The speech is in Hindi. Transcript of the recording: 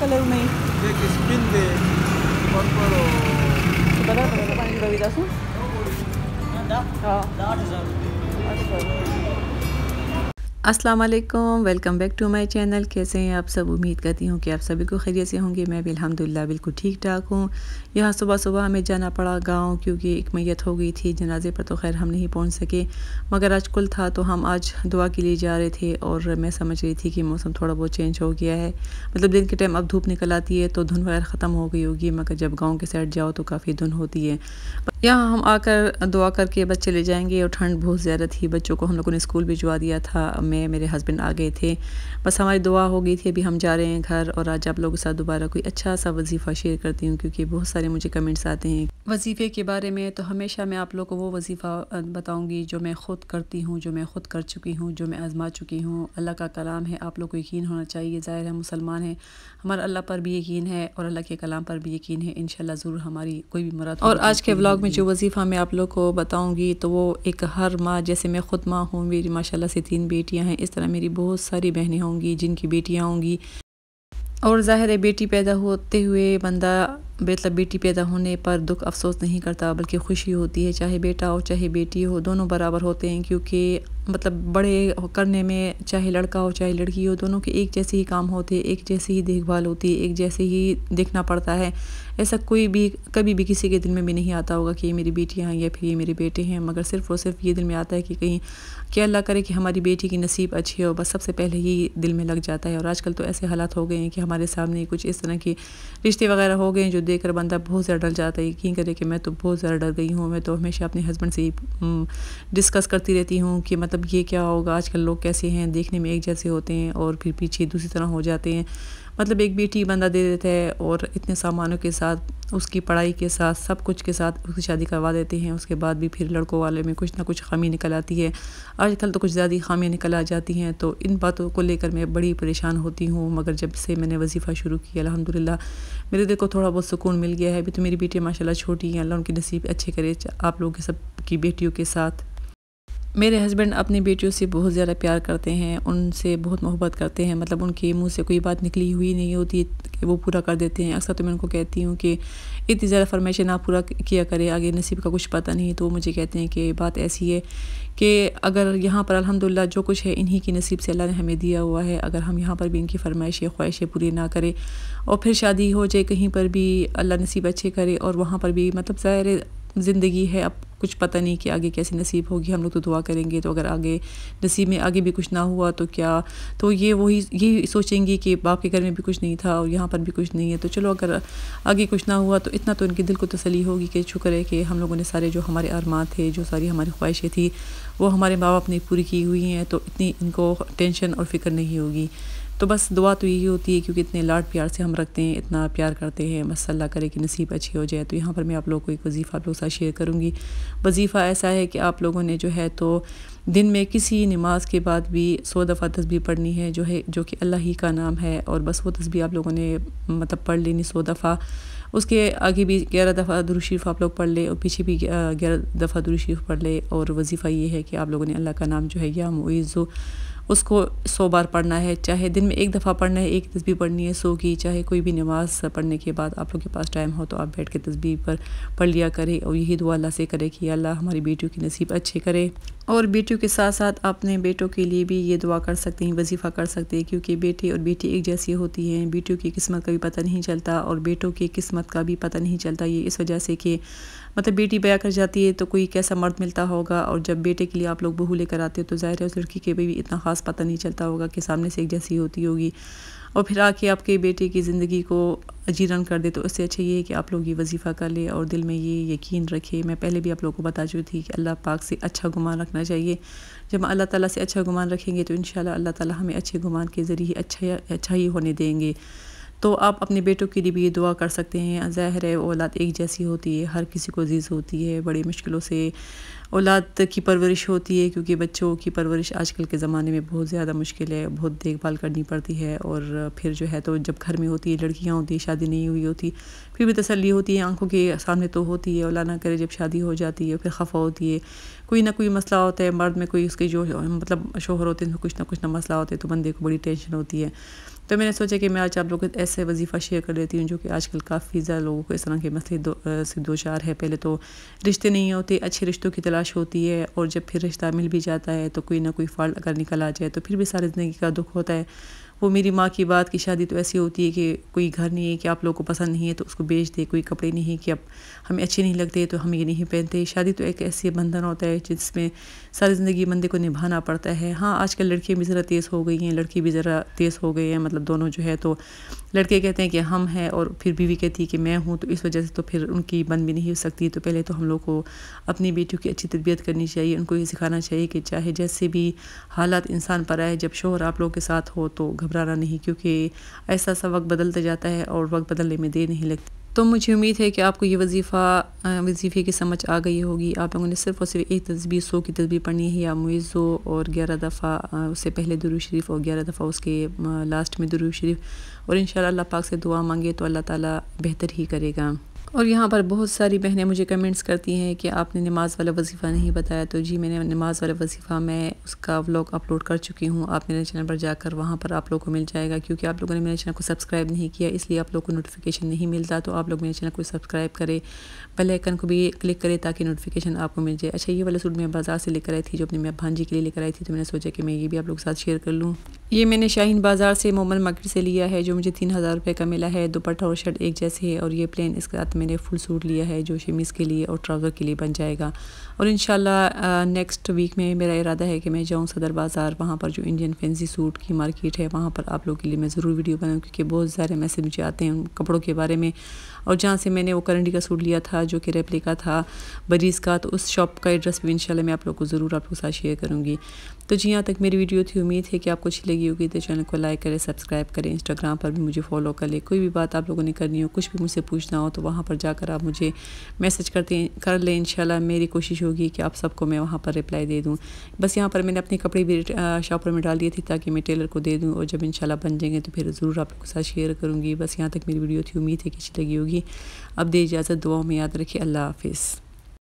¿Qué me de que spin de ¿Qué el ¿Qué no, no, no, no, ah, da अस्सलाम वालेकुम welcome back to my channel कैसे हैं आप सब उम्मीद करती हूँ कि आप सभी को खैरियत से होंगे मैं भी अलहमदिल्ला बिल्कुल ठीक ठाक हूँ यहाँ सुबह सुबह हमें जाना पड़ा गांव क्योंकि एक मैयत हो गई थी जनाजे पर तो खैर हम नहीं पहुँच सके मगर आज कुल था तो हम आज दुआ के लिए जा रहे थे और मैं समझ रही थी कि मौसम थोड़ा बहुत चेंज हो गया है मतलब दिन के टाइम अब धूप निकल आती है तो धुन वगैरह ख़त्म हो गई होगी मगर जब गाँव के साइड जाओ तो काफ़ी धुन होती है यहाँ हम आकर दुआ करके बच्चे ले जाएंगे और ठंड बहुत ज़्यादा थी बच्चों को हम लोगों ने स्कूल भिजवा दिया था मैं मेरे हस्बैंड आ गए थे बस हमारी दुआ हो गई थी अभी हम जा रहे हैं घर और आज आप लोगों के साथ दोबारा कोई अच्छा सा वजीफ़ा शेयर करती हूँ क्योंकि बहुत सारे मुझे कमेंट्स आते हैं वजीफ़े के बारे में तो हमेशा मैं आप लोग को वो वजीफ़ा बताऊँगी जो मैं ख़ुद करती हूँ जो मैं ख़ुद कर चुकी हूँ जो मैं आज़मा चुकी हूँ अल्लाह का कलाम है आप लोग को यकीन होना चाहिए ज़ाहिर है मुसलमान है हमारा अल्लाह पर भी यकीन है और अल्लाह के कलाम पर भी यकीन है इन ज़रूर हमारी कोई भी मरद और तो आज के ब्लॉग में में जो वजीफ़ा मैं आप लोग को बताऊंगी तो वो एक हर माँ जैसे मैं ख़ुद माँ हूँ मेरी माशाल्लाह से तीन बेटियाँ हैं इस तरह मेरी बहुत सारी बहनें होंगी जिनकी बेटियाँ होंगी और ज़ाहिर है बेटी पैदा होते हुए बंदा मतलब बेटी पैदा होने पर दुख अफसोस नहीं करता बल्कि खुशी होती है चाहे बेटा हो चाहे बेटी हो दोनों बराबर होते हैं क्योंकि मतलब बड़े करने में चाहे लड़का हो चाहे लड़की हो दोनों के एक जैसे ही काम होते एक जैसी ही देखभाल होती एक जैसे ही देखना पड़ता है ऐसा कोई भी कभी भी किसी के दिल में भी नहीं आता होगा कि ये मेरी बेटियाँ हैं या फिर ये मेरे बेटे हैं मगर सिर्फ और सिर्फ ये दिल में आता है कि कहीं क्या अल्लाह करे कि हमारी बेटी की नसीब अच्छी हो बस सबसे पहले ही दिल में लग जाता है और आजकल तो ऐसे हालात हो गए हैं कि हमारे सामने कुछ इस तरह के रिश्ते वगैरह हो गए हैं जो देख बंदा बहुत ज़्यादा डर जाता है यकीन करे कि मैं तो बहुत ज़्यादा डर गई हूँ मैं तो हमेशा अपने हस्बैंड से ही डिस्कस करती रहती हूँ कि मतलब मतलब ये क्या होगा आजकल लोग कैसे हैं देखने में एक जैसे होते हैं और फिर पीछे दूसरी तरह हो जाते हैं मतलब एक बेटी बंदा दे देता है और इतने सामानों के साथ उसकी पढ़ाई के साथ सब कुछ के साथ उसकी शादी करवा देते हैं उसके बाद भी फिर लड़कों वाले में कुछ ना कुछ खामी निकल आती है आजकल तो कुछ ज़्यादा खामियाँ निकल आ जाती हैं तो इन बातों को लेकर मैं बड़ी परेशान होती हूँ मगर जब से मैंने वजीफ़ा शुरू किया अलहमदिल्ला मेरे दिल को थोड़ा बहुत सुकून मिल गया है अभी तो मेरी बेटी माशाला छोटी हैं अल्लाह उनकी नसीब अच्छे करे आप लोग सब की बेटियों के साथ मेरे हस्बैंड अपनी बेटियों से बहुत ज़्यादा प्यार करते हैं उनसे बहुत मोहब्बत करते हैं मतलब उनके मुंह से कोई बात निकली हुई नहीं होती कि वो पूरा कर देते हैं अक्सर तो मैं उनको कहती हूँ कि इतनी ज़्यादा फरमाइशें ना पूरा किया करें आगे नसीब का कुछ पता नहीं तो वो मुझे कहते हैं कि बात ऐसी है कि अगर यहाँ पर अलहमदिल्ला जो कुछ है इन्हीं की नसीब से अल्लाह ने हमें दिया हुआ है अगर हम यहाँ पर भी इनकी फरमाइशें ख्वाहिशें पूरी ना करें और फिर शादी हो जाए कहीं पर भी अल्लाह नसीब अच्छे करे और वहाँ पर भी मतलब ज़ाहिर ज़िंदगी है अब कुछ पता नहीं कि आगे कैसे नसीब होगी हम लोग तो दुआ करेंगे तो अगर आगे नसीब में आगे भी कुछ ना हुआ तो क्या तो ये वही यही सोचेंगी कि बाप के घर में भी कुछ नहीं था और यहाँ पर भी कुछ नहीं है तो चलो अगर आगे कुछ ना हुआ तो इतना तो इनके दिल को तसली होगी कि शुक्र है कि हम लोगों ने सारे जो हमारे अरमान थे जो सारी हमारी ख्वाहिशें थी वो हमारे माँ बाप ने पूरी की हुई हैं तो इतनी इनको टेंशन और फिक्र नहीं होगी तो बस दुआ तो यही होती है क्योंकि इतने लाड प्यार से हम रखते हैं इतना प्यार करते हैं बस अल्लाह करे कि नसीब अच्छी हो जाए तो यहाँ पर मैं आप लोगों को एक वजीफ़ा आप लोगों के साथ शेयर करूँगी वजीफ़ा ऐसा है कि आप लोगों ने जो है तो दिन में किसी नमाज के बाद भी सौ दफ़ा तस्बी पढ़नी है जो है जो कि अल्लाह ही का नाम है और बस वो तस्बी आप लोगों ने मतलब पढ़ लेनी सौ दफ़ा उसके आगे भी ग्यारह दफ़ा दुरुशरीफ आप लोग पढ़ ले और पीछे भी ग्यारह दफ़ा दुरुशरीफ पढ़ ले और वजीफ़ा ये है कि आप लोगों ने अल्लाह का नाम जो है या मुइज़ो उसको सौ बार पढ़ना है चाहे दिन में एक दफ़ा पढ़ना है एक तस्वीर पढ़नी है सो की चाहे कोई भी नमाज पढ़ने के बाद आप लोग के पास टाइम हो तो आप बैठ के तस्वीर पर पढ़ लिया करें और यही दुआ अल्लाह से करें कि अल्लाह हमारी बेटियों की नसीब अच्छे करे और बेटियों के साथ साथ अपने बेटों के लिए भी ये दुआ कर सकते हैं वजीफ़ा कर सकते हैं क्योंकि बेटे और बेटी एक जैसी होती हैं बेटियों की किस्मत का भी पता नहीं चलता और बेटों की किस्मत का भी पता नहीं चलता ये इस वजह से कि मतलब बेटी बया कर जाती है तो कोई कैसा मर्द मिलता होगा और जब बेटे के लिए आप लोग बहू लेकर आते हो तो ज़ाहिर है उस लड़की के भी इतना ख़ास पता नहीं चलता होगा कि सामने से एक जैसी होती होगी और फिर आके आपके बेटे की ज़िंदगी को अजीरन कर दे तो उससे अच्छा ये है कि आप लोग ये वजीफ़ा कर ले और दिल में ये यकीन रखे मैं पहले भी आप लोगों को बता चुकी थी कि अल्लाह पाक से अच्छा गुमान रखना चाहिए जब अल्लाह ताला से अच्छा गुमान रखेंगे तो इन अल्लाह ताला हमें अच्छे गुमान के ज़रिए अच्छा अच्छा ही होने देंगे तो आप अपने बेटों के लिए भी ये दुआ कर सकते हैं ज़ाहिर है औलाद एक जैसी होती है हर किसी को अजीज़ होती है बड़ी मुश्किलों से औलाद की परवरिश होती है क्योंकि बच्चों की परवरिश आजकल के ज़माने में बहुत ज़्यादा मुश्किल है बहुत देखभाल करनी पड़ती है और फिर जो है तो जब घर में होती है लड़कियाँ होती हैं शादी नहीं हुई होती फिर भी तसली होती है आंखों के सामने तो होती है औला ना करे जब शादी हो जाती है फिर खफा होती है कोई ना कोई मसला होता है मर्द में कोई उसके जो मतलब शोहर होते हैं तो कुछ ना कुछ ना मसला होता है तो बंदे को बड़ी टेंशन होती है तो मैंने सोचा कि मैं आज आप लोगों को ऐसे वजीफ़ा शेयर कर लेती हूँ जो कि आजकल काफ़ी ज़्यादा लोगों को इस तरह के मसले दो से दो चार है पहले तो रिश्ते नहीं होते अच्छे रिश्तों की तलाश होती है और जब फिर रिश्ता मिल भी जाता है तो कोई ना कोई फॉल्ट अगर निकल आ जाए तो फिर भी सारी ज़िंदगी का दुख होता है वो मेरी माँ की बात की शादी तो ऐसी होती है कि कोई घर नहीं है कि आप लोगों को पसंद नहीं है तो उसको बेच दे कोई कपड़े नहीं है कि अब हमें अच्छे नहीं लगते तो हम ये नहीं पहनते शादी तो एक ऐसे बंधन होता है जिसमें सारी ज़िंदगी बंदे को निभाना पड़ता है हाँ आजकल लड़कियाँ भी ज़रा तेज़ हो गई हैं लड़की भी ज़रा तेज़ हो गए हैं मतलब दोनों जो है तो लड़के कहते हैं कि हम हैं और फिर बीवी कहती है कि मैं हूँ तो इस वजह से तो फिर उनकी बन भी नहीं हो सकती तो पहले तो हम लोग को अपनी बेटियों की अच्छी तरबियत करनी चाहिए उनको ये सिखाना चाहिए कि चाहे जैसे भी हालात इंसान पर आए जब शोहर आप लोग के साथ हो तो घबराना नहीं क्योंकि ऐसा ऐसा वक्त बदलते जाता है और वक्त बदलने में देर नहीं लगती तो मुझे उम्मीद है कि आपको ये वजीफ़ा वजीफ़े की समझ आ गई होगी आप लोगों ने सिर्फ और सिर्फ एक तस्वीर सौ की तस्वीर पढ़नी है या मुइज़ो और ग्यारह दफ़ा उससे पहले दुरू शरीफ और ग्यारह दफ़ा उसके लास्ट में दुरू शरीफ और इन अल्लाह पाक से दुआ मांगे तो अल्लाह ताला बेहतर ही करेगा और यहाँ पर बहुत सारी बहनें मुझे कमेंट्स करती हैं कि आपने नमाज़ वाला वजीफ़ा नहीं बताया तो जी मैंने नमाज़ वाला वजीफ़ा मैं उसका व्लॉग अपलोड कर चुकी हूँ आप मेरे चैनल पर जाकर वहाँ पर आप लोगों को मिल जाएगा क्योंकि आप लोगों ने मेरे चैनल को सब्सक्राइब नहीं किया इसलिए आप लोग को नोटिफिकेशन नहीं मिलता तो आप लोग मेरे चैनल को सब्सक्राइब करें बेल आइकन को भी क्लिक करें ताकि नोटिफिकेशन आपको मिल जाए अच्छा ये वाला सूट मैं बाज़ार से लेकर आई थी जो अपने मैं भांजी के लिए लेकर आई थी तो मैंने सोचा कि मैं ये भी आप लोग के साथ शेयर कर लूँ ये मैंने शाहीन बाज़ार से मोमन मार्केट से लिया है जो मुझे तीन हज़ार रुपये का मिला है दोपट्टा और शर्ट एक जैसे है और ये प्लेन इसके साथ मैंने फुल सूट लिया है जो शमीज़ के लिए और ट्राउज़र के लिए बन जाएगा और इन नेक्स्ट वीक में मेरा इरादा है कि मैं जाऊँ सदर बाज़ार वहाँ पर जो इंडियन फैंसी सूट की मार्केट है वहाँ पर आप लोग के लिए मैं ज़रूर वीडियो बनाऊँ क्योंकि बहुत सारे मैसेज मुझे आते हैं उन कपड़ों के बारे में और जहाँ से मैंने वो करंडी का सूट लिया था जो कि रेपले का था बरीज़ का तो उस शॉप का एड्रेस भी इनशाला मैं आप लोग को ज़रूर आप लोग के साथ शेयर करूँगी तो जी यहाँ तक मेरी वीडियो थी उम्मीद है कि आपको अच्छी लगी होगी तो चैनल को लाइक करें सब्सक्राइब करें इंस्टाग्राम पर भी मुझे फॉलो कर लें कोई भी बात आप लोगों ने करनी हो कुछ भी मुझसे पूछना हो तो वहाँ पर जाकर आप मुझे मैसेज करते कर लें इन मेरी कोशिश हो होगी कि आप सबको मैं वहाँ पर रिप्लाई दे दूँ बस यहाँ पर मैंने अपने कपड़े भी शॉपर में डाल दिए थे ताकि मैं टेलर को दे दूँ और जब इंशाल्लाह बन जाएंगे तो फिर ज़रूर आपके साथ शेयर करूँगी बस यहाँ तक मेरी वीडियो थी उम्मीद है कि अच्छी लगी होगी अब दे इजाज़त दुआ में याद रखिए अल्लाह हाफिज़